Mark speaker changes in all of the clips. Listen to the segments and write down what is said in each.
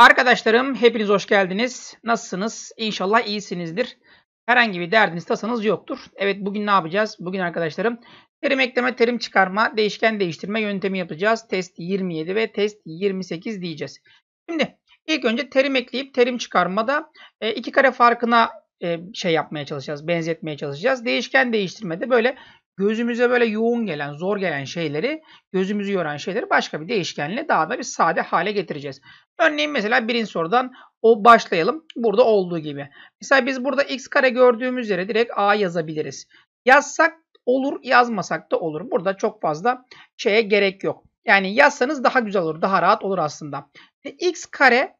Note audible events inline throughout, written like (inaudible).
Speaker 1: Arkadaşlarım hepiniz hoş geldiniz. Nasılsınız? İnşallah iyisinizdir. Herhangi bir derdiniz tasanız yoktur. Evet bugün ne yapacağız? Bugün arkadaşlarım terim ekleme, terim çıkarma, değişken değiştirme yöntemi yapacağız. Test 27 ve test 28 diyeceğiz. Şimdi ilk önce terim ekleyip terim çıkarmada e, iki kare farkına e, şey yapmaya çalışacağız, benzetmeye çalışacağız. Değişken değiştirmede böyle gözümüze böyle yoğun gelen, zor gelen şeyleri, gözümüzü yoran şeyleri başka bir değişkenle daha da bir sade hale getireceğiz. Örneğin mesela birinci sorudan o başlayalım. Burada olduğu gibi. Mesela biz burada x kare gördüğümüz yere direkt a yazabiliriz. Yazsak olur, yazmasak da olur. Burada çok fazla şeye gerek yok. Yani yazsanız daha güzel olur, daha rahat olur aslında. x kare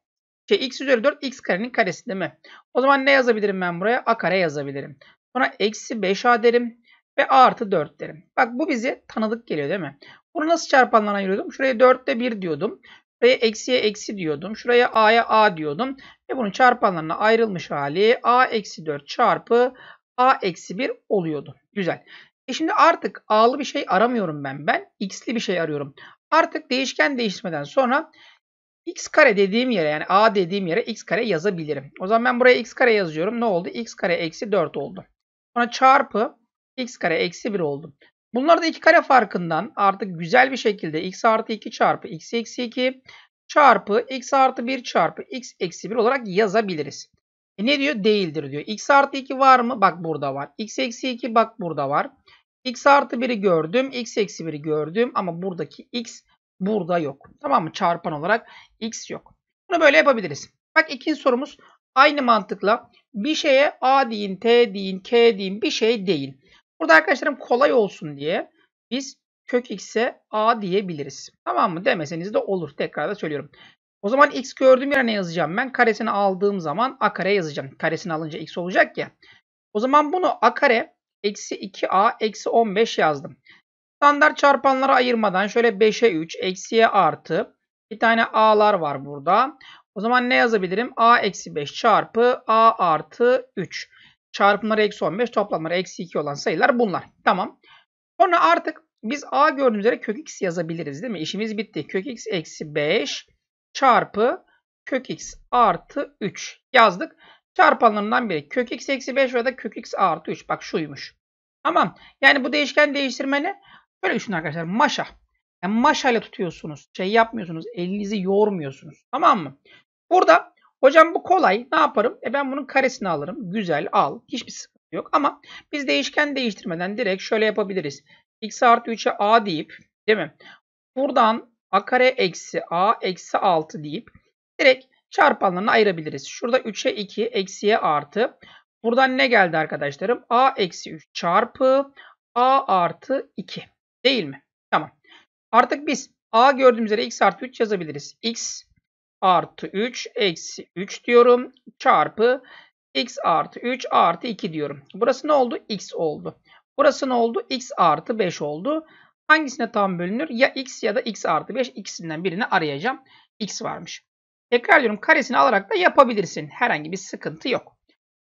Speaker 1: şey, x üzeri 4 x karenin karesi değil mi? O zaman ne yazabilirim ben buraya? a kare yazabilirim. Sonra eksi 5a derim ve a artı 4 derim. Bak bu bize tanıdık geliyor değil mi? Bunu nasıl çarpanlarına ayırıyordum? Şuraya 4 ile 1 diyordum. şuraya eksiye eksi diyordum. Şuraya a'ya a diyordum. Ve bunun çarpanlarına ayrılmış hali a eksi 4 çarpı a eksi 1 oluyordu. Güzel. E şimdi artık a'lı bir şey aramıyorum ben. Ben x'li bir şey arıyorum. Artık değişken değiştirmeden sonra x kare dediğim yere yani a dediğim yere x kare yazabilirim. O zaman ben buraya x kare yazıyorum. Ne oldu? x kare eksi 4 oldu. Sonra çarpı x kare eksi 1 oldu. Bunlar da iki kare farkından artık güzel bir şekilde x artı 2 çarpı x eksi 2 çarpı x artı 1 çarpı x eksi 1 olarak yazabiliriz. E ne diyor? Değildir diyor. x artı 2 var mı? Bak burada var. x eksi 2 bak burada var. x artı 1'i gördüm. x eksi 1'i gördüm. Ama buradaki x burada yok. Tamam mı? Çarpan olarak x yok. Bunu böyle yapabiliriz. Bak ikinci sorumuz aynı mantıkla bir şeye a deyin, t deyin, k deyin bir şey değil. Burada arkadaşlarım kolay olsun diye biz kök x'e a diyebiliriz. Tamam mı? Demeseniz de olur. Tekrar da söylüyorum. O zaman x gördüğüm yere ne yazacağım ben? Karesini aldığım zaman a kare yazacağım. Karesini alınca x olacak ya. O zaman bunu a kare eksi 2a eksi 15 yazdım. Standart çarpanlara ayırmadan şöyle 5'e 3 eksiye artı bir tane a'lar var burada. O zaman ne yazabilirim? a eksi 5 çarpı a artı 3 çarpımları eksi 15, toplamları eksi 2 olan sayılar bunlar. Tamam. Sonra artık biz a gördüğümüz üzere kök x yazabiliriz değil mi? İşimiz bitti. Kök x eksi 5 çarpı kök x artı 3 yazdık. Çarpanlarından biri kök x eksi 5 ve da kök x artı 3. Bak şuymuş. Tamam. Yani bu değişken değiştirmeni Böyle düşünün arkadaşlar. Maşa. Yani ile tutuyorsunuz. Şey yapmıyorsunuz. Elinizi yormuyorsunuz. Tamam mı? Burada Hocam bu kolay. Ne yaparım? E ben bunun karesini alırım. Güzel al. Hiçbir sıkıntı yok. Ama biz değişken değiştirmeden direkt şöyle yapabiliriz. x artı 3'e a deyip değil mi? Buradan a kare eksi a eksi 6 deyip direkt çarpanlarını ayırabiliriz. Şurada 3'e 2 eksiye artı. Buradan ne geldi arkadaşlarım? a eksi 3 çarpı a artı 2 değil mi? Tamam. Artık biz a gördüğümüz yere x artı 3 yazabiliriz. x artı 3 eksi 3 diyorum. Çarpı x artı 3 artı 2 diyorum. Burası ne oldu? x oldu. Burası ne oldu? x artı 5 oldu. Hangisine tam bölünür? Ya x ya da x artı 5 ikisinden birini arayacağım. x varmış. Tekrar diyorum karesini alarak da yapabilirsin. Herhangi bir sıkıntı yok.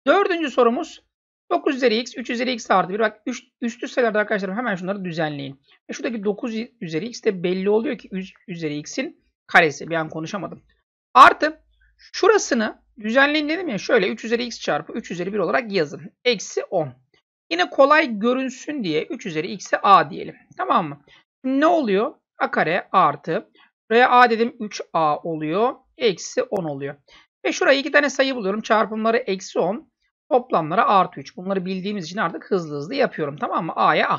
Speaker 1: Dördüncü sorumuz 9 üzeri x, 3 üzeri x artı 1. Bak üst, üstü sayılarda arkadaşlarım hemen şunları düzenleyin. E şuradaki 9 üzeri x de belli oluyor ki 3 üzeri x'in karesi. Bir an konuşamadım. Artı şurasını düzenleyin dedim ya şöyle 3 üzeri x çarpı 3 üzeri 1 olarak yazın. Eksi 10. Yine kolay görünsün diye 3 üzeri x'e a diyelim. Tamam mı? Ne oluyor? a kare artı. Buraya a dedim 3a oluyor. Eksi 10 oluyor. Ve şuraya iki tane sayı buluyorum. Çarpımları eksi 10. Toplamları artı 3. Bunları bildiğimiz için artık hızlı hızlı yapıyorum. Tamam mı? a'ya a.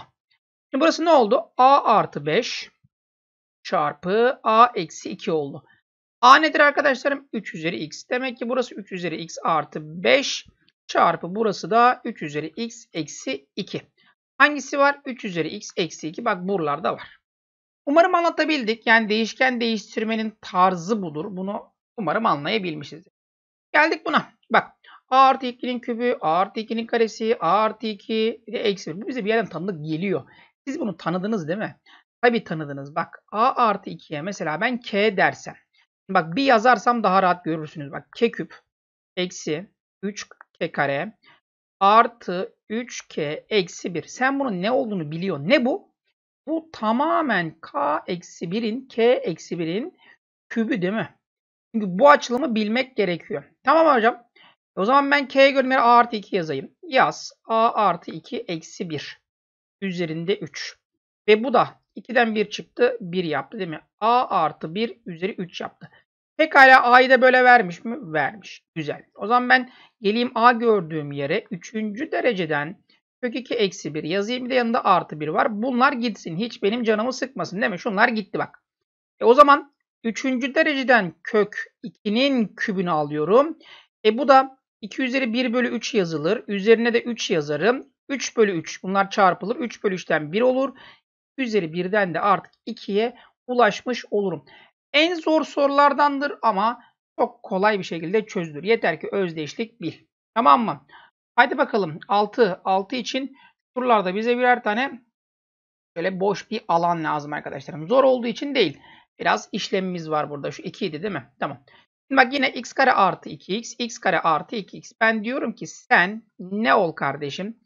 Speaker 1: Şimdi burası ne oldu? a artı 5 çarpı a eksi 2 oldu. a nedir arkadaşlarım? 3 üzeri x. Demek ki burası 3 üzeri x artı 5 çarpı burası da 3 üzeri x eksi 2. Hangisi var? 3 üzeri x eksi 2. Bak buralarda var. Umarım anlatabildik. Yani değişken değiştirmenin tarzı budur. Bunu umarım anlayabilmişiz. Geldik buna. Bak a artı 2'nin kübü, a artı 2'nin karesi, a artı 2, eksi 1. Bu bize bir yerden tanıdık geliyor. Siz bunu tanıdınız değil mi? Tabi tanıdınız. Bak a artı 2'ye mesela ben k dersem. Bak bir yazarsam daha rahat görürsünüz. Bak k küp eksi 3 k kare artı 3k eksi 1. Sen bunun ne olduğunu biliyorsun. Ne bu? Bu tamamen k eksi 1'in k eksi 1'in kübü değil mi? Çünkü bu açılımı bilmek gerekiyor. Tamam hocam. O zaman ben k'ye göre a artı 2 yazayım. Yaz. a artı 2 eksi 1. Üzerinde 3. Ve bu da 2'den 1 çıktı. 1 yaptı değil mi? A artı 1 üzeri 3 yaptı. Pekala A'yı da böyle vermiş mi? Vermiş. Güzel. O zaman ben geleyim A gördüğüm yere 3. dereceden kök 2 eksi 1 yazayım. Bir de yanında artı 1 var. Bunlar gitsin. Hiç benim canımı sıkmasın değil mi? Şunlar gitti bak. E o zaman 3. dereceden kök 2'nin kübünü alıyorum. E bu da 2 üzeri 1 bölü 3 yazılır. Üzerine de 3 yazarım. 3 bölü 3 bunlar çarpılır. 3 bölü 3'ten 1 olur üzeri birden de artık 2'ye ulaşmış olurum. En zor sorulardandır ama çok kolay bir şekilde çözülür. Yeter ki özdeşlik bil. Tamam mı? Haydi bakalım 6. 6 için sorularda bize birer tane şöyle boş bir alan lazım arkadaşlarım. Zor olduğu için değil. Biraz işlemimiz var burada. Şu 2 idi değil mi? Tamam. Şimdi bak yine x kare artı 2x, x kare artı 2x. Ben diyorum ki sen ne ol kardeşim?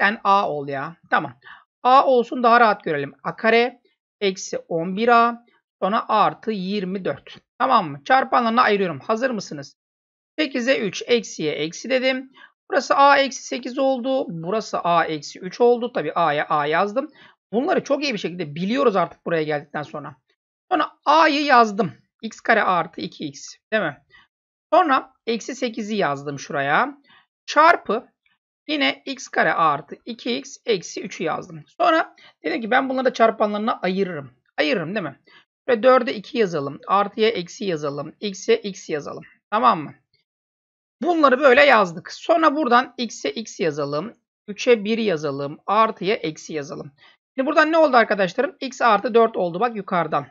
Speaker 1: Sen a ol ya. Tamam. A olsun daha rahat görelim. A kare eksi 11A sonra artı 24. Tamam mı? Çarpanlarını ayırıyorum. Hazır mısınız? 8'e 3 eksiye eksi dedim. Burası A eksi 8 oldu. Burası A eksi 3 oldu. Tabi A'ya A yazdım. Bunları çok iyi bir şekilde biliyoruz artık buraya geldikten sonra. Sonra A'yı yazdım. X kare artı 2X. Değil mi? Sonra eksi 8'i yazdım şuraya. Çarpı Yine x kare artı 2x eksi 3'ü yazdım. Sonra dedim ki ben bunları da çarpanlarına ayırırım. Ayırırım değil mi? Ve 4'e 2 yazalım. Artıya eksi yazalım. X'e x yazalım. Tamam mı? Bunları böyle yazdık. Sonra buradan x'e x yazalım. 3'e 1 yazalım. Artıya eksi yazalım. Şimdi buradan ne oldu arkadaşlarım? x artı 4 oldu bak yukarıdan.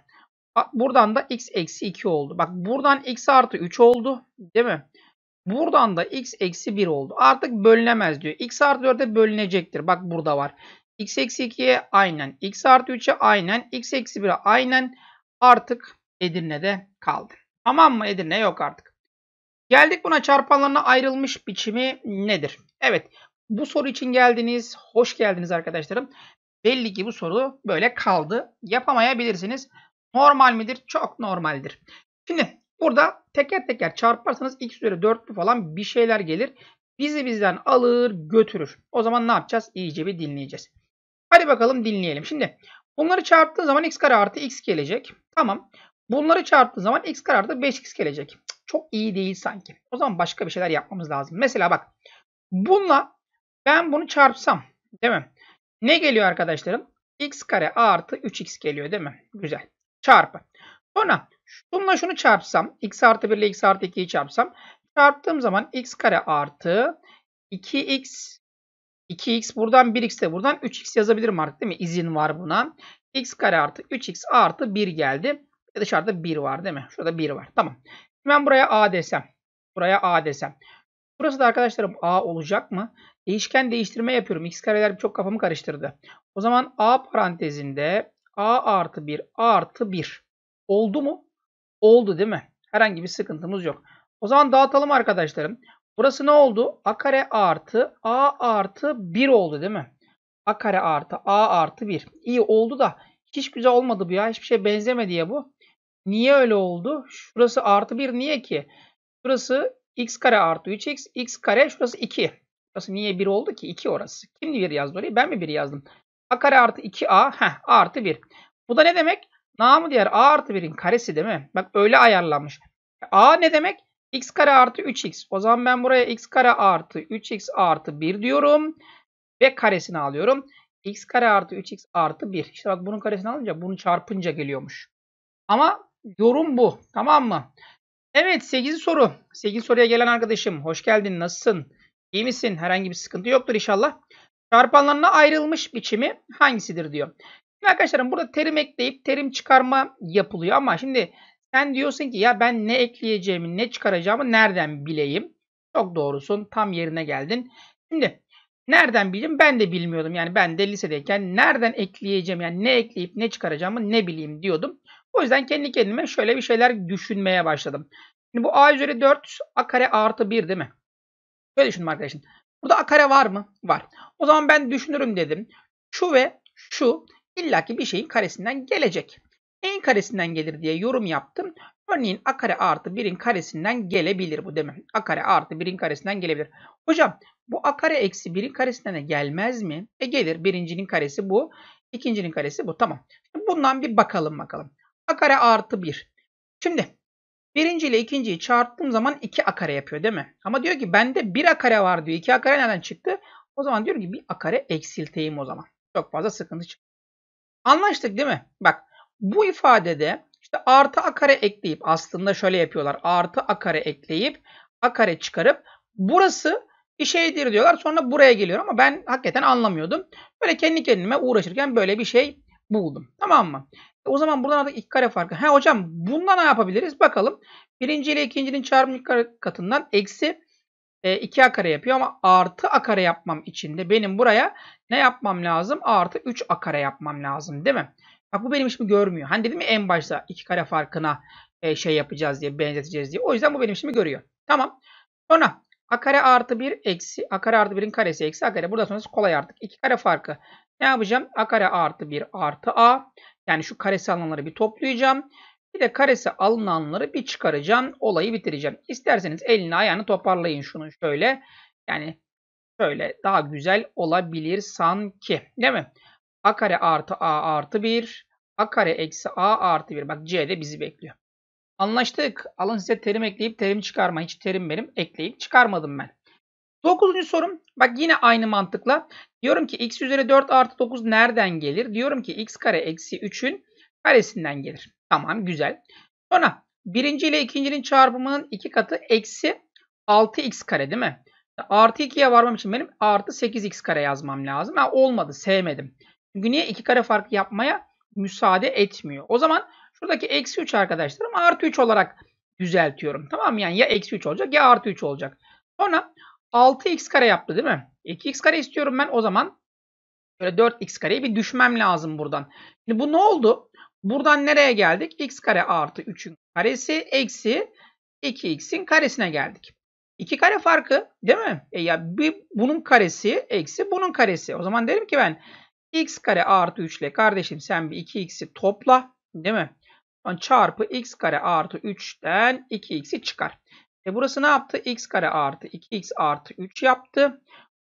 Speaker 1: Buradan da x eksi 2 oldu. Bak buradan x artı 3 oldu. Değil mi? Buradan da x eksi 1 oldu. Artık bölünemez diyor. x artı 4'e bölünecektir. Bak burada var. x eksi 2'ye aynen. x artı 3'e aynen. x eksi 1'e aynen. Artık Edirne'de kaldı. Tamam mı Edirne? Yok artık. Geldik buna çarpanlarına ayrılmış biçimi nedir? Evet bu soru için geldiniz. Hoş geldiniz arkadaşlarım. Belli ki bu soru böyle kaldı. Yapamayabilirsiniz. Normal midir? Çok normaldir. Şimdi Burada teker teker çarparsanız x üzeri 4'lü falan bir şeyler gelir. Bizi bizden alır götürür. O zaman ne yapacağız? İyice bir dinleyeceğiz. Hadi bakalım dinleyelim. Şimdi bunları çarptığı zaman x kare artı x gelecek. Tamam. Bunları çarptığı zaman x kare artı 5x gelecek. Çok iyi değil sanki. O zaman başka bir şeyler yapmamız lazım. Mesela bak. Bununla ben bunu çarpsam değil mi? Ne geliyor arkadaşlarım? x kare artı 3x geliyor değil mi? Güzel. Çarpı. Sonra Bununla şunu çarpsam, x artı 1 ile x artı 2'yi çarpsam, çarptığım zaman x kare artı 2x 2x buradan 1x de buradan 3x yazabilirim artık değil mi? İzin var buna. x kare artı 3x artı 1 geldi. dışarıda 1 var değil mi? Şurada 1 var. Tamam. Ben buraya a desem. Buraya a desem. Burası da arkadaşlarım a olacak mı? Değişken değiştirme yapıyorum. x kareler çok kafamı karıştırdı. O zaman a parantezinde a artı 1 artı 1 oldu mu? Oldu değil mi? Herhangi bir sıkıntımız yok. O zaman dağıtalım arkadaşlarım. Burası ne oldu? A kare artı A artı 1 oldu değil mi? A kare artı A artı 1. İyi oldu da hiç güzel olmadı bu ya. Hiçbir şey benzemedi ya bu. Niye öyle oldu? Şurası artı 1 niye ki? Şurası x kare artı 3x. x kare şurası 2. Burası niye 1 oldu ki? 2 orası. Kim 1 yazdı orayı? Ben mi 1 yazdım? A kare artı 2A heh, artı 1. Bu da ne demek? Namı diğer a artı 1'in karesi değil mi? Bak öyle ayarlanmış. a ne demek? x kare artı 3x. O zaman ben buraya x kare artı 3x artı 1 diyorum. Ve karesini alıyorum. x kare artı 3x artı 1. İşte bak bunun karesini alınca bunu çarpınca geliyormuş. Ama yorum bu. Tamam mı? Evet 8 soru. 8 soruya gelen arkadaşım. Hoş geldin. Nasılsın? İyi misin? Herhangi bir sıkıntı yoktur inşallah. Çarpanlarına ayrılmış biçimi hangisidir diyor. Şimdi arkadaşlarım burada terim ekleyip terim çıkarma yapılıyor ama şimdi sen diyorsun ki ya ben ne ekleyeceğimi ne çıkaracağımı nereden bileyim? Çok doğrusun tam yerine geldin. Şimdi nereden bileyim ben de bilmiyordum. Yani ben de lisedeyken nereden ekleyeceğim yani ne ekleyip ne çıkaracağımı ne bileyim diyordum. O yüzden kendi kendime şöyle bir şeyler düşünmeye başladım. Şimdi bu a üzeri 4 a kare artı 1 değil mi? Böyle düşündüm arkadaşım. Burada a kare var mı? Var. O zaman ben düşünürüm dedim. Şu ve şu İlla ki bir şeyin karesinden gelecek. Neyin karesinden gelir diye yorum yaptım. Örneğin a kare artı 1'in karesinden gelebilir bu değil mi? a kare artı 1'in karesinden gelebilir. Hocam bu a kare eksi 1'in karesinden de gelmez mi? E gelir. Birincinin karesi bu. ikincinin karesi bu. Tamam. Şimdi bundan bir bakalım bakalım. a kare artı 1. Şimdi birinci ile ikinciyi çarptığım zaman 2 a kare yapıyor değil mi? Ama diyor ki bende 1 a kare var diyor. 2 a kare nereden çıktı? O zaman diyor ki bir a kare eksilteyim o zaman. Çok fazla sıkıntı çıkıyor. Anlaştık değil mi? Bak bu ifadede işte artı a kare ekleyip aslında şöyle yapıyorlar. Artı a kare ekleyip a kare çıkarıp burası bir şeydir diyorlar. Sonra buraya geliyor ama ben hakikaten anlamıyordum. Böyle kendi kendime uğraşırken böyle bir şey buldum. Tamam mı? O zaman buradan artık iki kare farkı. He hocam bundan ne yapabiliriz? Bakalım. Birinci ile ikincinin çarpım katından eksi e, 2a kare yapıyor ama artı a kare yapmam için de benim buraya ne yapmam lazım? Artı 3a kare yapmam lazım değil mi? Bak bu benim işimi görmüyor. Hani dedim ya en başta 2 kare farkına e, şey yapacağız diye benzeteceğiz diye. O yüzden bu benim işimi görüyor. Tamam. Sonra a kare artı 1 eksi a kare artı 1'in karesi eksi a kare. Burada sonrası kolay artık. 2 kare farkı. Ne yapacağım? a kare artı 1 artı a. Yani şu karesi alanları bir toplayacağım. Bir de karesi alınanları bir çıkaracağım. Olayı bitireceğim. İsterseniz elini ayağını toparlayın şunu şöyle. Yani şöyle daha güzel olabilir sanki. Değil mi? A kare artı A artı 1. A kare eksi A artı 1. Bak C de bizi bekliyor. Anlaştık. Alın size terim ekleyip terim çıkarma. Hiç terim benim ekleyip çıkarmadım ben. Dokuzuncu sorum. Bak yine aynı mantıkla. Diyorum ki x üzeri 4 artı 9 nereden gelir? Diyorum ki x kare eksi 3'ün karesinden gelir. Tamam güzel. Sonra birinci ile ikincinin çarpımının iki katı eksi 6x kare değil mi? Artı 2'ye varmam için benim artı 8x kare yazmam lazım. Ha, olmadı sevmedim. Çünkü niye 2 kare fark yapmaya müsaade etmiyor. O zaman şuradaki eksi 3 arkadaşlarım artı 3 olarak düzeltiyorum. Tamam mı? Yani ya eksi 3 olacak ya artı 3 olacak. Sonra 6x kare yaptı değil mi? 2x kare istiyorum ben o zaman. Şöyle 4x kareyi bir düşmem lazım buradan. Şimdi bu ne oldu? Buradan nereye geldik? x kare artı 3'ün karesi eksi 2x'in karesine geldik. 2 kare farkı değil mi? E ya bir bunun karesi eksi bunun karesi. O zaman derim ki ben x kare artı 3 ile kardeşim sen bir 2x'i topla değil mi? Çarpı x kare artı 3'ten 2x'i çıkar. E burası ne yaptı? x kare artı 2x artı 3 yaptı.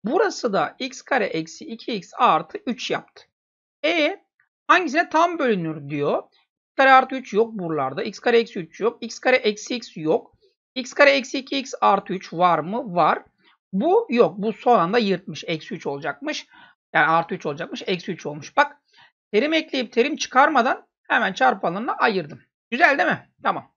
Speaker 1: Burası da x kare eksi 2x artı 3 yaptı. E Hangisine tam bölünür diyor. X kare artı 3 yok buralarda. X kare eksi 3 yok. X kare eksi x yok. X kare eksi 2 x artı 3 var mı? Var. Bu yok. Bu son anda yırtmış. Eksi 3 olacakmış. Yani artı 3 olacakmış. Eksi 3 olmuş. Bak terim ekleyip terim çıkarmadan hemen çarpanlarına ayırdım. Güzel değil mi? Tamam.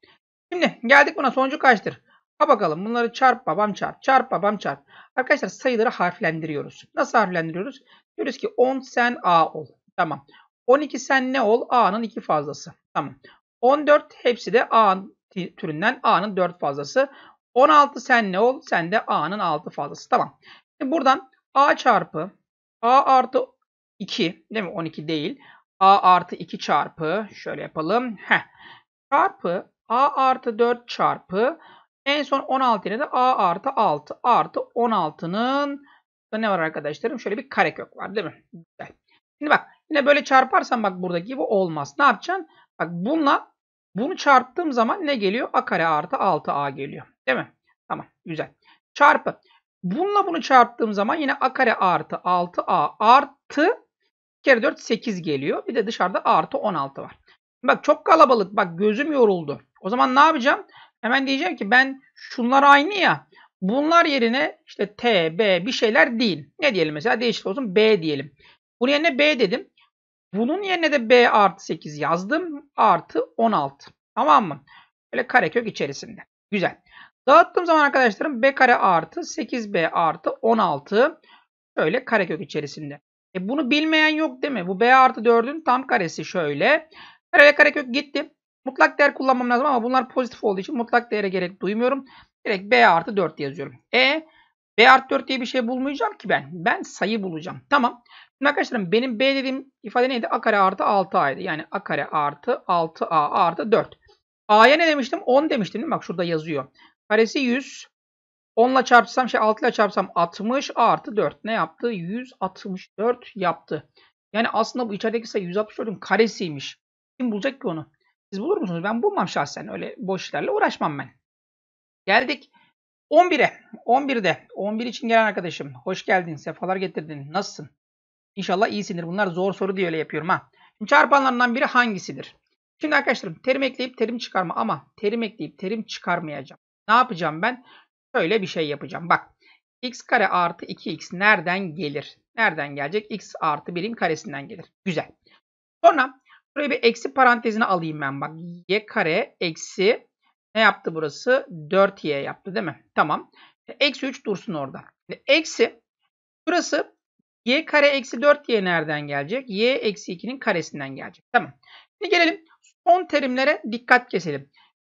Speaker 1: Şimdi geldik buna sonucu kaçtır? Ha bakalım bunları çarp babam çarp. Çarp babam çarp. Arkadaşlar sayıları harflendiriyoruz. Nasıl harflendiriyoruz? Diyoruz ki 10 sen A ol. Tamam. 12 sen ne ol? A'nın 2 fazlası. Tamam. 14 hepsi de A türünden A'nın 4 fazlası. 16 sen ne ol? Sen de A'nın 6 fazlası. Tamam. Şimdi buradan A çarpı A artı 2 değil mi? 12 değil. A artı 2 çarpı şöyle yapalım. Heh. Çarpı A artı 4 çarpı en son 16 ile de A artı 6 artı 16'nın ne var arkadaşlarım? Şöyle bir karekök var değil mi? Güzel. Şimdi bak Yine böyle çarparsan bak buradaki bu olmaz. Ne yapacaksın? Bak bununla bunu çarptığım zaman ne geliyor? A kare artı 6A geliyor. Değil mi? Tamam. Güzel. Çarpı. Bununla bunu çarptığım zaman yine A kare artı 6A artı kere 4 8 geliyor. Bir de dışarıda artı 16 var. Bak çok kalabalık. Bak gözüm yoruldu. O zaman ne yapacağım? Hemen diyeceğim ki ben şunlar aynı ya. Bunlar yerine işte T, B bir şeyler değil. Ne diyelim mesela değişik olsun B diyelim. Buraya ne B dedim. Bunun yerine de B artı 8 yazdım. Artı 16. Tamam mı? Böyle karekök içerisinde. Güzel. Dağıttığım zaman arkadaşlarım B kare artı 8B artı 16. böyle karekök içerisinde. E bunu bilmeyen yok değil mi? Bu B artı 4'ün tam karesi şöyle. Kare karekök gitti. Mutlak değer kullanmam lazım ama bunlar pozitif olduğu için mutlak değere gerek duymuyorum. Direkt B artı 4 yazıyorum. E B artı 4 diye bir şey bulmayacağım ki ben. Ben sayı bulacağım. Tamam. Şimdi arkadaşlarım benim B dediğim ifade neydi? A kare artı 6A'ydı. Yani A kare artı 6A artı 4. A'ya ne demiştim? 10 demiştim değil mi? Bak şurada yazıyor. Karesi 100. 10 ile çarpsam şey 6 ile çarpsam 60 artı 4. Ne yaptı? 164 yaptı. Yani aslında bu içerideki sayı 164'ün karesiymiş. Kim bulacak ki onu? Siz bulur musunuz? Ben bulmam şahsen. Öyle boş işlerle uğraşmam ben. Geldik. 11'e, 11'de, 11 için gelen arkadaşım. Hoş geldin, sefalar getirdin. Nasılsın? İnşallah iyisindir. Bunlar zor soru diye öyle yapıyorum ha. Şimdi çarpanlarından biri hangisidir? Şimdi arkadaşlarım terim ekleyip terim çıkarma ama terim ekleyip terim çıkarmayacağım. Ne yapacağım ben? Şöyle bir şey yapacağım. Bak x kare artı 2x nereden gelir? Nereden gelecek? x artı 1'in karesinden gelir. Güzel. Sonra buraya bir eksi parantezine alayım ben. Bak y kare eksi ne yaptı burası? 4y yaptı değil mi? Tamam. Eksi 3 dursun orada. Eksi burası y kare eksi 4y nereden gelecek? y eksi 2'nin karesinden gelecek. Tamam. Şimdi gelelim son terimlere dikkat keselim.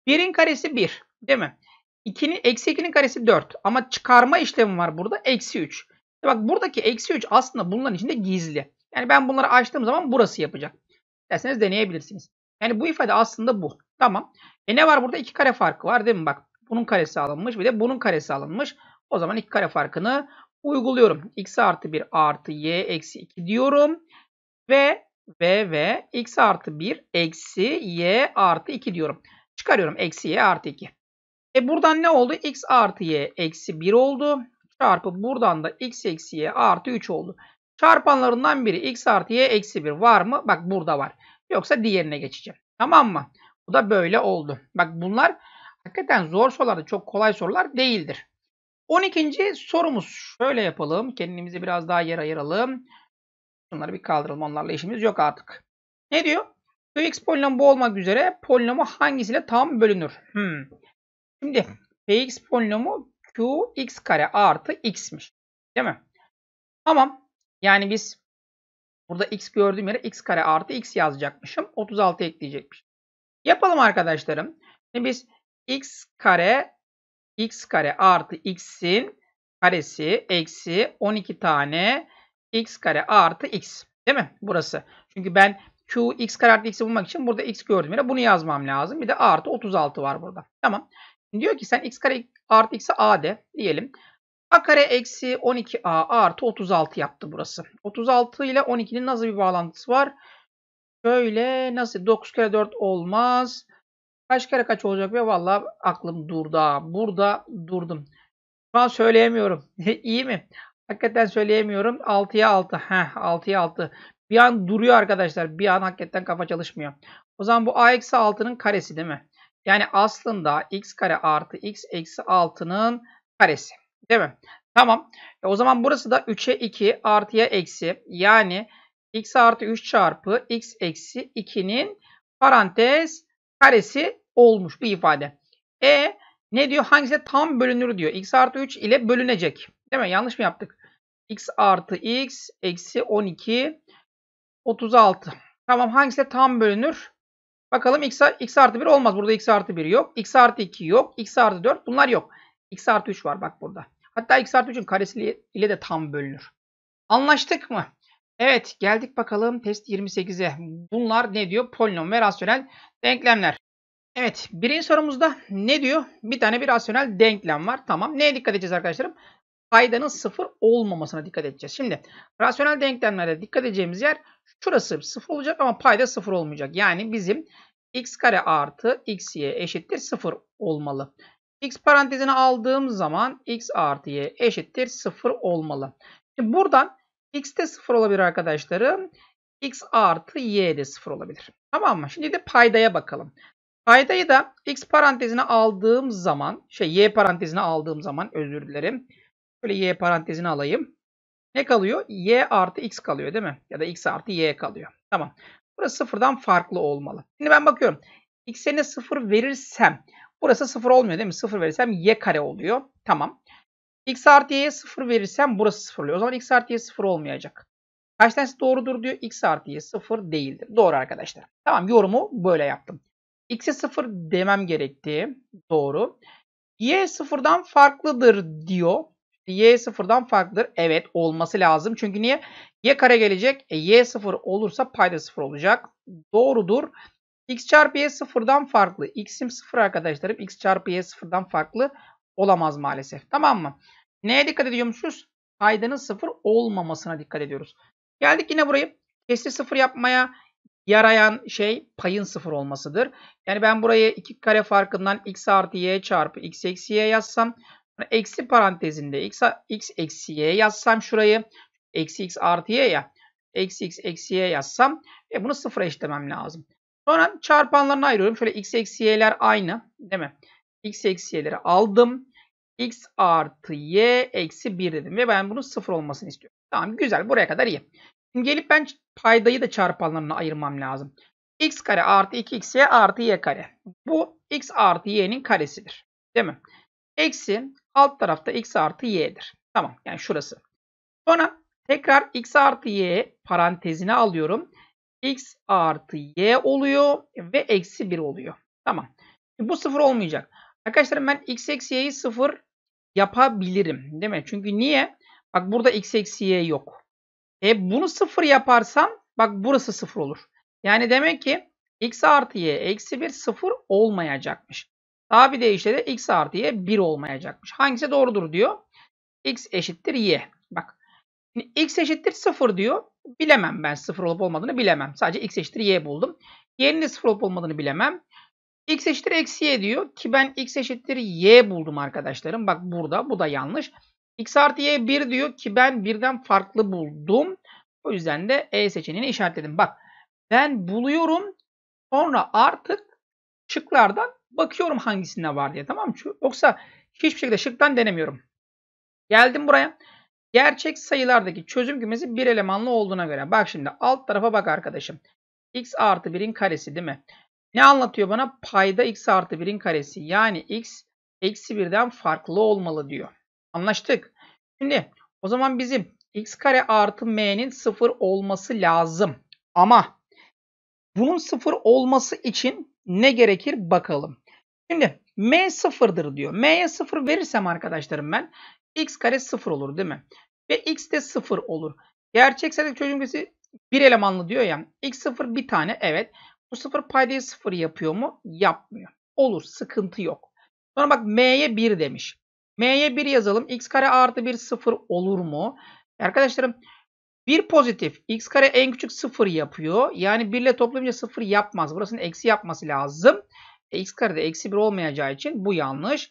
Speaker 1: 1'in karesi 1 değil mi? 2'nin eksi 2'nin karesi 4 ama çıkarma işlemi var burada eksi 3. Bak buradaki eksi 3 aslında bunların içinde gizli. Yani ben bunları açtığım zaman burası yapacak. Derseniz deneyebilirsiniz. Yani bu ifade aslında bu. Tamam. E ne var burada? 2 kare farkı var değil mi? Bak bunun karesi alınmış bir de bunun karesi alınmış. O zaman iki kare farkını uyguluyorum. x artı 1 artı y eksi 2 diyorum. Ve ve ve x artı 1 eksi y artı 2 diyorum. Çıkarıyorum eksi y artı 2. E buradan ne oldu? x artı y eksi 1 oldu. Çarpı buradan da x eksi y artı 3 oldu. Çarpanlarından biri x artı y eksi 1 var mı? Bak burada var. Yoksa diğerine geçeceğim. Tamam mı? Bu da böyle oldu. Bak bunlar hakikaten zor sorular çok kolay sorular değildir. 12. sorumuz. Şöyle yapalım. Kendimizi biraz daha yer ayıralım. Bunları bir kaldıralım. Onlarla işimiz yok artık. Ne diyor? P(x) polinomu bu olmak üzere polinomu hangisiyle tam bölünür? Hmm. Şimdi Px polinomu Qx kare artı x'miş. Değil mi? Tamam. Yani biz burada x gördüğüm yere x kare artı x yazacakmışım. 36 ekleyecekmiş. Yapalım arkadaşlarım. Şimdi biz x kare x kare artı x'in karesi eksi 12 tane x kare artı x. Değil mi? Burası. Çünkü ben q x kare artı x'i bulmak için burada x gördüm yani bunu yazmam lazım. Bir de artı 36 var burada. Tamam. Şimdi diyor ki sen x kare artı x'e a de diyelim. a kare eksi 12a artı 36 yaptı burası. 36 ile 12'nin nasıl bir bağlantısı var? Şöyle nasıl 9 kere 4 olmaz. Kaç kere kaç olacak ya valla aklım durdu. Burada durdum. Şu an söyleyemiyorum. (laughs) İyi mi? Hakikaten söyleyemiyorum. 6'ya 6. Heh 6'ya 6. Bir an duruyor arkadaşlar. Bir an hakikaten kafa çalışmıyor. O zaman bu a eksi 6'nın karesi değil mi? Yani aslında x kare artı x eksi 6'nın karesi. Değil mi? Tamam. E o zaman burası da 3'e 2 artıya eksi. Yani x artı 3 çarpı x eksi 2'nin parantez karesi olmuş bir ifade. E ne diyor? Hangisi tam bölünür diyor. x artı 3 ile bölünecek. Değil mi? Yanlış mı yaptık? x artı x eksi 12 36. Tamam hangisi tam bölünür? Bakalım x, x artı 1 olmaz. Burada x artı 1 yok. x artı 2 yok. x artı 4 bunlar yok. x artı 3 var bak burada. Hatta x artı 3'ün karesi ile de tam bölünür. Anlaştık mı? Evet geldik bakalım test 28'e. Bunlar ne diyor? Polinom ve rasyonel denklemler. Evet birinci sorumuzda ne diyor? Bir tane bir rasyonel denklem var. Tamam neye dikkat edeceğiz arkadaşlarım? Paydanın sıfır olmamasına dikkat edeceğiz. Şimdi rasyonel denklemlerde dikkat edeceğimiz yer şurası sıfır olacak ama payda sıfır olmayacak. Yani bizim x kare artı x y eşittir sıfır olmalı. x parantezine aldığım zaman x artı y eşittir sıfır olmalı. Şimdi buradan X de 0 olabilir arkadaşlarım. X artı Y de 0 olabilir. Tamam mı? Şimdi de paydaya bakalım. Paydayı da X parantezine aldığım zaman, şey Y parantezine aldığım zaman özür dilerim. Böyle Y parantezini alayım. Ne kalıyor? Y artı X kalıyor değil mi? Ya da X artı Y kalıyor. Tamam. Burası sıfırdan farklı olmalı. Şimdi ben bakıyorum. X'e ne sıfır verirsem Burası sıfır olmuyor değil mi? Sıfır verirsem y kare oluyor. Tamam. X artı y'ye 0 verirsem burası sıfırlıyor. O zaman x artı y 0 olmayacak. Kaç tanesi doğrudur diyor. X artı y 0 değildir. Doğru arkadaşlar. Tamam yorumu böyle yaptım. X'e 0 demem gerekti. Doğru. Y 0'dan farklıdır diyor. Y 0'dan farklıdır. Evet olması lazım. Çünkü niye? Y kare gelecek. E, y 0 olursa payda 0 olacak. Doğrudur. X çarpı Y 0'dan farklı. X'im 0 arkadaşlarım. X çarpı Y 0'dan farklı olamaz maalesef. Tamam mı? Neye dikkat ediyormuşuz? Paydanın sıfır olmamasına dikkat ediyoruz. Geldik yine burayı. Kesti sıfır yapmaya yarayan şey payın sıfır olmasıdır. Yani ben burayı iki kare farkından x artı y çarpı x eksi y yazsam eksi parantezinde x, x eksi y yazsam şurayı eksi x artı y ya eksi x eksi y yazsam e bunu sıfıra eşitlemem lazım. Sonra çarpanlarını ayırıyorum. Şöyle x eksi y'ler aynı değil mi? x eksi y'leri aldım. x artı y eksi 1 dedim ve ben bunun 0 olmasını istiyorum. Tamam güzel buraya kadar iyi. Şimdi gelip ben paydayı da çarpanlarına ayırmam lazım. x kare artı 2xy artı y kare. Bu x artı y'nin karesidir. Değil mi? Eksi alt tarafta x artı y'dir. Tamam yani şurası. Sonra tekrar x artı y parantezine alıyorum. x artı y oluyor ve eksi 1 oluyor. Tamam. Bu sıfır olmayacak. Arkadaşlar ben x eksi y'yi 0 yapabilirim. Değil mi? Çünkü niye? Bak burada x eksi y yok. E bunu 0 yaparsam bak burası 0 olur. Yani demek ki x artı y eksi 1 0 olmayacakmış. Daha bir deyişle de x artı y 1 olmayacakmış. Hangisi doğrudur diyor. x eşittir y. Bak x eşittir 0 diyor. Bilemem ben 0 olup olmadığını bilemem. Sadece x eşittir y buldum. Y'nin de 0 olup olmadığını bilemem x eşittir eksi y diyor ki ben x eşittir y buldum arkadaşlarım. Bak burada bu da yanlış. x artı y 1 diyor ki ben birden farklı buldum. O yüzden de e seçeneğini işaretledim. Bak ben buluyorum sonra artık şıklardan bakıyorum hangisinde var diye tamam mı? Yoksa hiçbir şekilde şıktan denemiyorum. Geldim buraya. Gerçek sayılardaki çözüm kümesi bir elemanlı olduğuna göre. Bak şimdi alt tarafa bak arkadaşım. x artı 1'in karesi değil mi? Ne anlatıyor bana? Payda x artı 1'in karesi. Yani x eksi 1'den farklı olmalı diyor. Anlaştık. Şimdi o zaman bizim x kare artı m'nin 0 olması lazım. Ama bunun 0 olması için ne gerekir bakalım. Şimdi m 0'dır diyor. m'ye 0 verirsem arkadaşlarım ben x kare 0 olur değil mi? Ve x de 0 olur. Gerçek sayıdaki çözüm kümesi bir elemanlı diyor ya. x 0 bir tane evet. Bu sıfır paydayı sıfır yapıyor mu? Yapmıyor. Olur sıkıntı yok. Sonra bak m'ye 1 demiş. m'ye 1 yazalım. x kare artı 1 sıfır olur mu? Arkadaşlarım 1 pozitif. x kare en küçük sıfır yapıyor. Yani 1 ile toplayınca 0 yapmaz. Burasının eksi yapması lazım. E, x kare de eksi 1 olmayacağı için bu yanlış.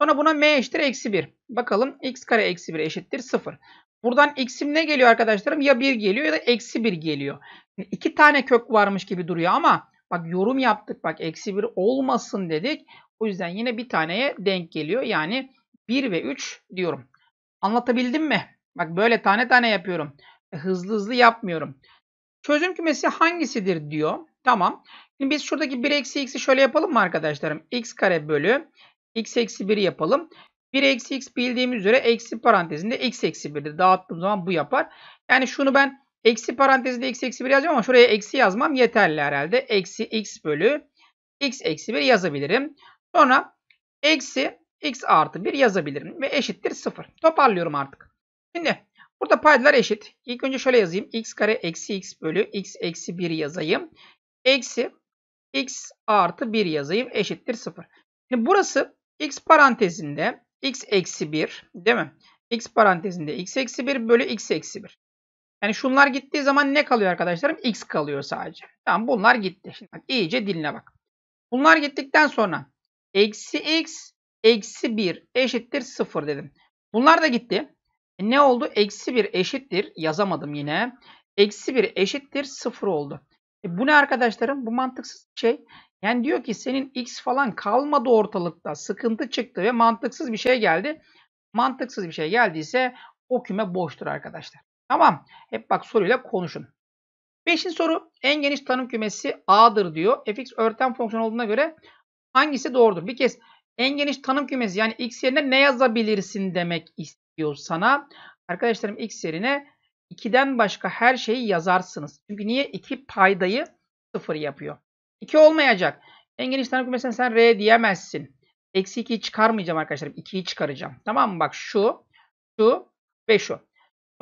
Speaker 1: Sonra buna m eşittir eksi 1. Bakalım x kare eksi 1 eşittir sıfır. Buradan x'im ne geliyor arkadaşlarım? Ya 1 geliyor ya da eksi 1 geliyor. İki tane kök varmış gibi duruyor ama bak yorum yaptık. Bak eksi 1 olmasın dedik. O yüzden yine bir taneye denk geliyor. Yani 1 ve 3 diyorum. Anlatabildim mi? Bak böyle tane tane yapıyorum. E, hızlı hızlı yapmıyorum. Çözüm kümesi hangisidir diyor. Tamam. Şimdi biz şuradaki 1 eksi x'i şöyle yapalım mı arkadaşlarım? x kare bölü x eksi 1 yapalım. 1 eksi x bildiğimiz üzere eksi parantezinde x eksi 1'dir. Dağıttığım zaman bu yapar. Yani şunu ben Eksi parantezinde eksi eksi 1 yazacağım ama şuraya eksi yazmam yeterli herhalde. Eksi x bölü x eksi 1 yazabilirim. Sonra eksi x artı 1 yazabilirim ve eşittir 0. Toparlıyorum artık. Şimdi burada paydalar eşit. İlk önce şöyle yazayım. x kare eksi x bölü x eksi 1 yazayım. Eksi x artı 1 yazayım eşittir 0. Şimdi burası x parantezinde x eksi 1 değil mi? x parantezinde x eksi 1 bölü x eksi 1. Yani şunlar gittiği zaman ne kalıyor arkadaşlarım? X kalıyor sadece. Tamam bunlar gitti. Şimdi bak iyice diline bak. Bunlar gittikten sonra eksi x eksi 1 eşittir 0 dedim. Bunlar da gitti. E ne oldu? Eksi 1 eşittir. Yazamadım yine. Eksi 1 eşittir 0 oldu. E bu ne arkadaşlarım? Bu mantıksız bir şey. Yani diyor ki senin x falan kalmadı ortalıkta. Sıkıntı çıktı ve mantıksız bir şey geldi. Mantıksız bir şey geldiyse o küme boştur arkadaşlar. Tamam. Hep bak soruyla konuşun. Beşinci soru en geniş tanım kümesi A'dır diyor. fx örten fonksiyon olduğuna göre hangisi doğrudur? Bir kez en geniş tanım kümesi yani x yerine ne yazabilirsin demek istiyor sana. Arkadaşlarım x yerine 2'den başka her şeyi yazarsınız. Çünkü niye? 2 paydayı 0 yapıyor. 2 olmayacak. En geniş tanım kümesine sen R diyemezsin. Eksi 2'yi çıkarmayacağım arkadaşlarım. 2'yi çıkaracağım. Tamam mı? Bak şu, şu ve şu.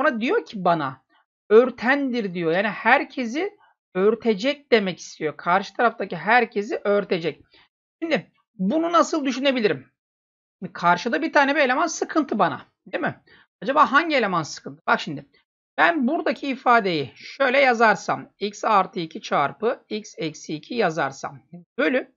Speaker 1: Sonra diyor ki bana örtendir diyor. Yani herkesi örtecek demek istiyor. Karşı taraftaki herkesi örtecek. Şimdi bunu nasıl düşünebilirim? Karşıda bir tane bir eleman sıkıntı bana. Değil mi? Acaba hangi eleman sıkıntı? Bak şimdi. Ben buradaki ifadeyi şöyle yazarsam. x artı 2 çarpı x eksi 2 yazarsam. Bölü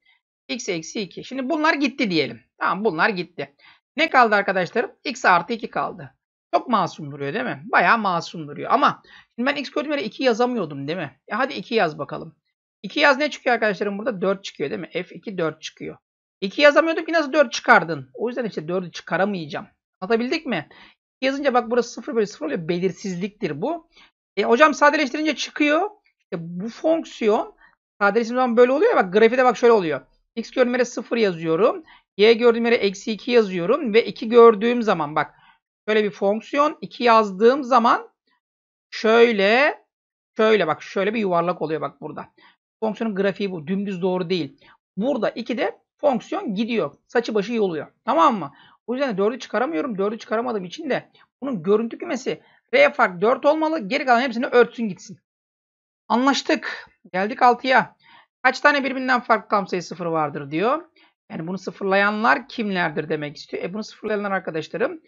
Speaker 1: x eksi 2. Şimdi bunlar gitti diyelim. Tamam bunlar gitti. Ne kaldı arkadaşlarım? x artı 2 kaldı. Çok masum duruyor değil mi? Bayağı masum duruyor. Ama şimdi ben x gördüğüm 2 yazamıyordum değil mi? E hadi 2 yaz bakalım. 2 yaz ne çıkıyor arkadaşlarım burada? 4 çıkıyor değil mi? F2 4 çıkıyor. 2 yazamıyordum, ki nasıl 4 çıkardın? O yüzden işte 4'ü çıkaramayacağım. Anlatabildik mi? 2 yazınca bak burası 0 bölü 0 oluyor. Belirsizliktir bu. E, hocam sadeleştirince çıkıyor. İşte bu fonksiyon sadeleştirdiğim zaman böyle oluyor. Bak grafiğe bak şöyle oluyor. X gördüğüm yere 0 yazıyorum. Y gördüğüm yere eksi 2 yazıyorum. Ve 2 gördüğüm zaman bak Şöyle bir fonksiyon 2 yazdığım zaman şöyle şöyle bak şöyle bir yuvarlak oluyor bak burada. Fonksiyonun grafiği bu. Dümdüz doğru değil. Burada de fonksiyon gidiyor. Saçı başı yoluyor. Tamam mı? O yüzden 4'ü çıkaramıyorum. 4'ü çıkaramadığım için de bunun görüntü kümesi R fark 4 olmalı. Geri kalan hepsini örtsün gitsin. Anlaştık. Geldik 6'ya. Kaç tane birbirinden farklı tam sayı sıfır vardır diyor. Yani bunu sıfırlayanlar kimlerdir demek istiyor. E bunu sıfırlayanlar arkadaşlarım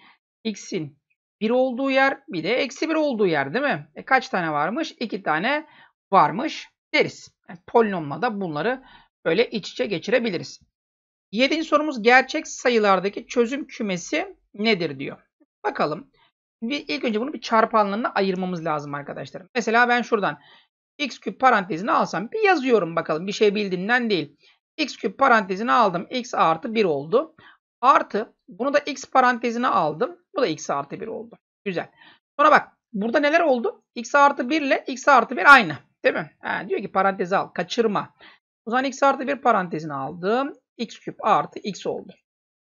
Speaker 1: x'in 1 olduğu yer bir de eksi 1 olduğu yer değil mi? E kaç tane varmış? 2 tane varmış deriz. Yani e, polinomla da bunları böyle iç içe geçirebiliriz. 7. sorumuz gerçek sayılardaki çözüm kümesi nedir diyor. Bakalım. Bir, ilk önce bunu bir çarpanlarına ayırmamız lazım arkadaşlar. Mesela ben şuradan x küp parantezini alsam bir yazıyorum bakalım. Bir şey bildiğimden değil. x küp parantezini aldım. x artı 1 oldu. Artı bunu da x parantezine aldım. Bu da x artı 1 oldu. Güzel. Sonra bak burada neler oldu? x artı 1 ile x artı 1 aynı. Değil mi? Ha, diyor ki parantezi al. Kaçırma. O zaman x artı 1 parantezini aldım. x küp artı x oldu.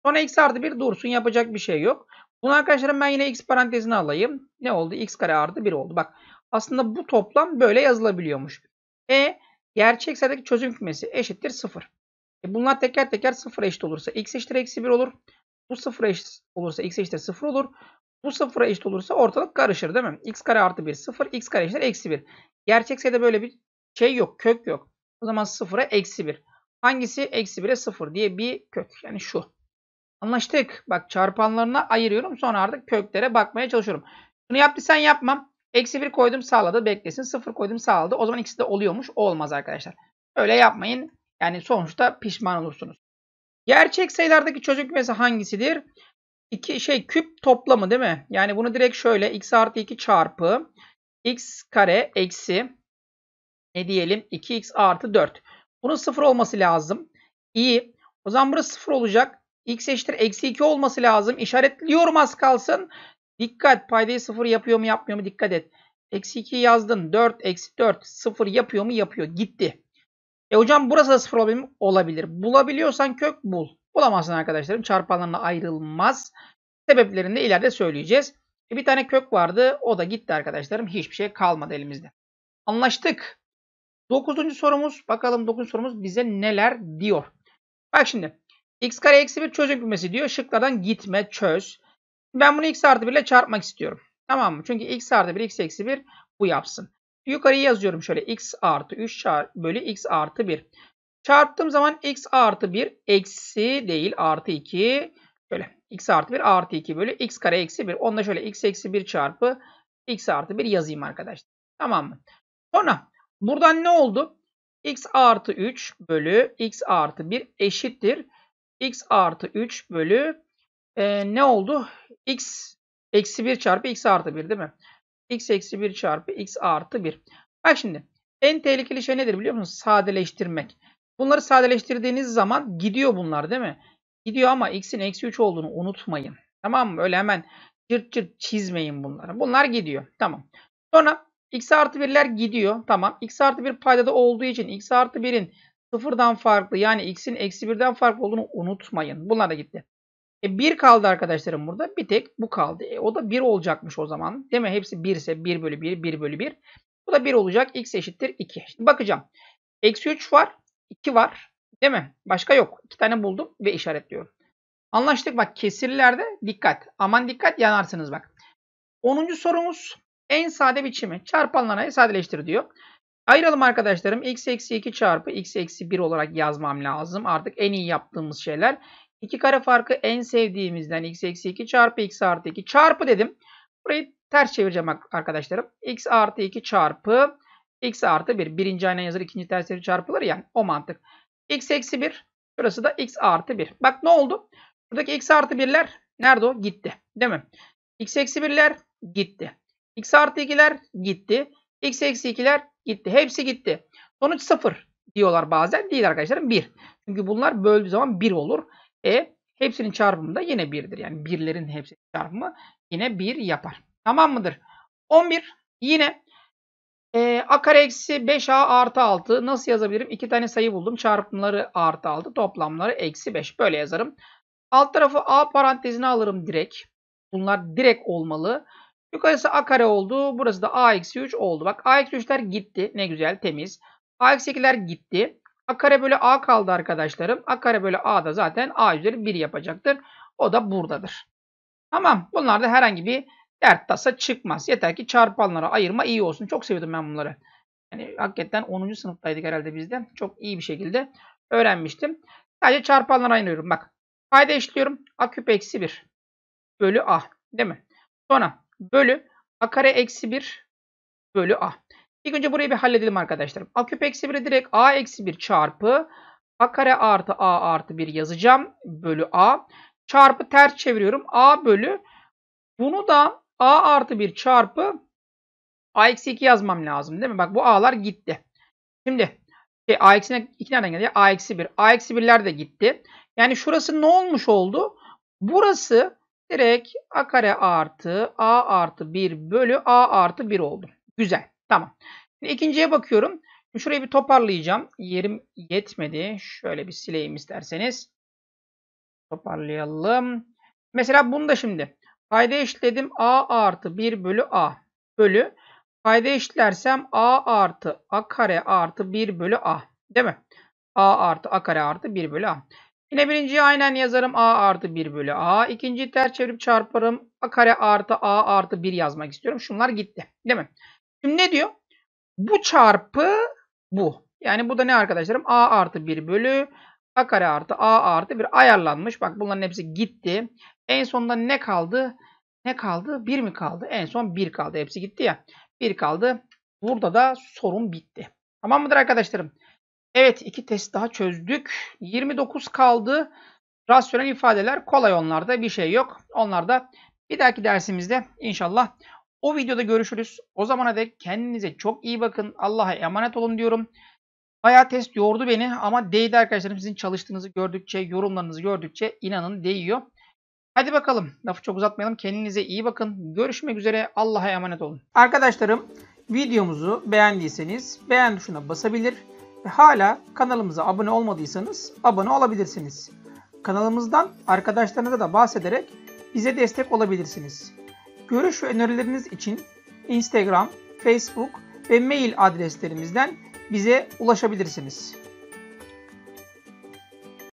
Speaker 1: Sonra x artı 1 dursun. Yapacak bir şey yok. Bunu arkadaşlarım ben yine x parantezini alayım. Ne oldu? x kare artı 1 oldu. Bak aslında bu toplam böyle yazılabiliyormuş. E gerçek sayıdaki çözüm kümesi eşittir 0. E bunlar teker teker 0 eşit olursa x eşittir eksi 1 olur. Bu sıfır eşit olursa x eşittir sıfır olur. Bu sıfıra eşit olursa ortalık karışır değil mi? x kare artı 1 sıfır, x kare eşittir eksi 1. Gerçek de böyle bir şey yok. Kök yok. O zaman sıfıra eksi 1. Hangisi? Eksi 1'e sıfır diye bir kök. Yani şu. Anlaştık. Bak çarpanlarına ayırıyorum. Sonra artık köklere bakmaya çalışıyorum. Bunu yaptıysan yapmam. Eksi 1 koydum sağladı beklesin. Sıfır koydum sağladı. O zaman ikisi de oluyormuş. olmaz arkadaşlar. Öyle yapmayın. Yani sonuçta pişman olursunuz. Gerçek sayılardaki çocuk kümesi hangisidir? İki şey küp toplamı değil mi? Yani bunu direkt şöyle x artı 2 çarpı x kare eksi ne diyelim 2x artı 4. Bunun sıfır olması lazım. İyi. O zaman burası sıfır olacak. x eşittir eksi 2 olması lazım. İşaretliyorum az kalsın. Dikkat paydayı sıfır yapıyor mu yapmıyor mu dikkat et. Eksi 2 yazdın. 4 eksi 4 sıfır yapıyor mu yapıyor. Gitti. E hocam burası da sıfır olabilir Olabilir. Bulabiliyorsan kök bul. Bulamazsın arkadaşlarım. Çarpanlarına ayrılmaz. Sebeplerini de ileride söyleyeceğiz. E bir tane kök vardı. O da gitti arkadaşlarım. Hiçbir şey kalmadı elimizde. Anlaştık. Dokuzuncu sorumuz. Bakalım dokuzuncu sorumuz bize neler diyor. Bak şimdi. X kare eksi bir çözüm kümesi diyor. Şıklardan gitme çöz. Ben bunu x artı 1 ile çarpmak istiyorum. Tamam mı? Çünkü x artı 1 x eksi 1 bu yapsın. Yukarıya yazıyorum şöyle x artı 3 bölü x artı 1. Çarptığım zaman x artı 1 eksi değil artı 2 böyle x artı 1 artı 2 bölü x kare eksi 1. Onda şöyle x eksi 1 çarpı x artı 1 yazayım arkadaşlar. Tamam mı? Sonra buradan ne oldu? x artı 3 bölü x artı 1 eşittir. x artı 3 bölü e, ne oldu? x eksi 1 çarpı x artı 1 değil mi? x eksi 1 çarpı x artı 1. Bak şimdi en tehlikeli şey nedir biliyor musunuz? Sadeleştirmek. Bunları sadeleştirdiğiniz zaman gidiyor bunlar değil mi? Gidiyor ama x'in eksi 3 olduğunu unutmayın. Tamam mı? Öyle hemen cırt cırt çizmeyin bunları. Bunlar gidiyor. Tamam. Sonra x artı 1'ler gidiyor. Tamam. x artı 1 paydada olduğu için x artı 1'in sıfırdan farklı yani x'in eksi 1'den farklı olduğunu unutmayın. Bunlar da gitti. E 1 kaldı arkadaşlarım burada. Bir tek bu kaldı. E, o da 1 olacakmış o zaman. Değil mi? Hepsi 1 ise 1 bölü 1, 1 bölü 1. Bu da 1 olacak. X eşittir 2. Şimdi bakacağım. Eksi 3 var. 2 var. Değil mi? Başka yok. 2 tane buldum ve işaretliyorum. Anlaştık bak kesirlerde dikkat. Aman dikkat yanarsınız bak. 10. sorumuz en sade biçimi. Çarpanlara sadeleştir diyor. Ayıralım arkadaşlarım. x eksi 2 çarpı x eksi 1 olarak yazmam lazım. Artık en iyi yaptığımız şeyler 2 kare farkı en sevdiğimizden x eksi 2 çarpı x artı 2 çarpı dedim. Burayı ters çevireceğim arkadaşlarım. x artı 2 çarpı x artı 1. Birinci aynen yazılır ikinci tersleri çarpılır yani O mantık. x eksi 1. Şurası da x artı 1. Bak ne oldu? Buradaki x artı 1'ler nerede o? Gitti. Değil mi? x eksi 1'ler gitti. x artı 2'ler gitti. x eksi 2'ler gitti. Hepsi gitti. Sonuç 0 diyorlar bazen. Değil arkadaşlarım 1. Çünkü bunlar böldüğü zaman 1 olur. E hepsinin çarpımı da yine 1'dir. Yani birlerin hepsinin çarpımı yine 1 yapar. Tamam mıdır? 11 yine e, a kare eksi 5a artı 6 nasıl yazabilirim? İki tane sayı buldum. Çarpımları artı 6 toplamları eksi 5 böyle yazarım. Alt tarafı a parantezine alırım direkt. Bunlar direkt olmalı. Yukarısı a kare oldu. Burası da a eksi 3 oldu. Bak a eksi 3'ler gitti. Ne güzel temiz. A eksi 2'ler gitti. A kare bölü A kaldı arkadaşlarım. A kare bölü A da zaten A üzeri 1 yapacaktır. O da buradadır. Tamam. Bunlarda herhangi bir dert tasa çıkmaz. Yeter ki çarpanlara ayırma iyi olsun. Çok sevdim ben bunları. Yani hakikaten 10. sınıftaydık herhalde bizde. Çok iyi bir şekilde öğrenmiştim. Sadece çarpanlara ayırıyorum. Bak. Payda işliyorum. A küp eksi 1 bölü A. Değil mi? Sonra bölü A kare eksi 1 bölü A. İlk önce burayı bir halledelim arkadaşlarım. A küp eksi 1'e direkt A eksi 1 çarpı A kare artı A artı 1 yazacağım. Bölü A. Çarpı ters çeviriyorum. A bölü. Bunu da A artı 1 çarpı A eksi 2 yazmam lazım değil mi? Bak bu A'lar gitti. Şimdi şey, A eksi 2 nereden geldi? A eksi 1. A eksi 1'ler de gitti. Yani şurası ne olmuş oldu? Burası direkt A kare artı A artı 1 bölü A artı 1 oldu. Güzel. Tamam. Şimdi ikinciye bakıyorum. Şurayı bir toparlayacağım. Yerim yetmedi. Şöyle bir sileyim isterseniz. Toparlayalım. Mesela bunu da şimdi. Payda eşitledim. A artı 1 bölü A bölü. Payda eşitlersem A artı A kare artı 1 bölü A. Değil mi? A artı A kare artı 1 bölü A. Yine birinciyi aynen yazarım. A artı 1 bölü A. İkinciyi ters çevirip çarparım. A kare artı A artı 1 yazmak istiyorum. Şunlar gitti. Değil mi? Şimdi ne diyor? Bu çarpı bu. Yani bu da ne arkadaşlarım? A artı 1 bölü A kare artı A artı 1 ayarlanmış. Bak bunların hepsi gitti. En sonunda ne kaldı? Ne kaldı? 1 mi kaldı? En son 1 kaldı. Hepsi gitti ya. 1 kaldı. Burada da sorun bitti. Tamam mıdır arkadaşlarım? Evet iki test daha çözdük. 29 kaldı. Rasyonel ifadeler kolay onlarda bir şey yok. Onlarda bir dahaki dersimizde inşallah o videoda görüşürüz. O zamana dek kendinize çok iyi bakın. Allah'a emanet olun diyorum. Bayağı test yordu beni ama değdi arkadaşlarım. Sizin çalıştığınızı gördükçe, yorumlarınızı gördükçe inanın değiyor. Hadi bakalım lafı çok uzatmayalım. Kendinize iyi bakın. Görüşmek üzere. Allah'a emanet olun. Arkadaşlarım videomuzu beğendiyseniz beğen tuşuna basabilir ve hala kanalımıza abone olmadıysanız abone olabilirsiniz. Kanalımızdan arkadaşlarınıza da bahsederek bize destek olabilirsiniz. Görüş ve önerileriniz için Instagram, Facebook ve mail adreslerimizden bize ulaşabilirsiniz.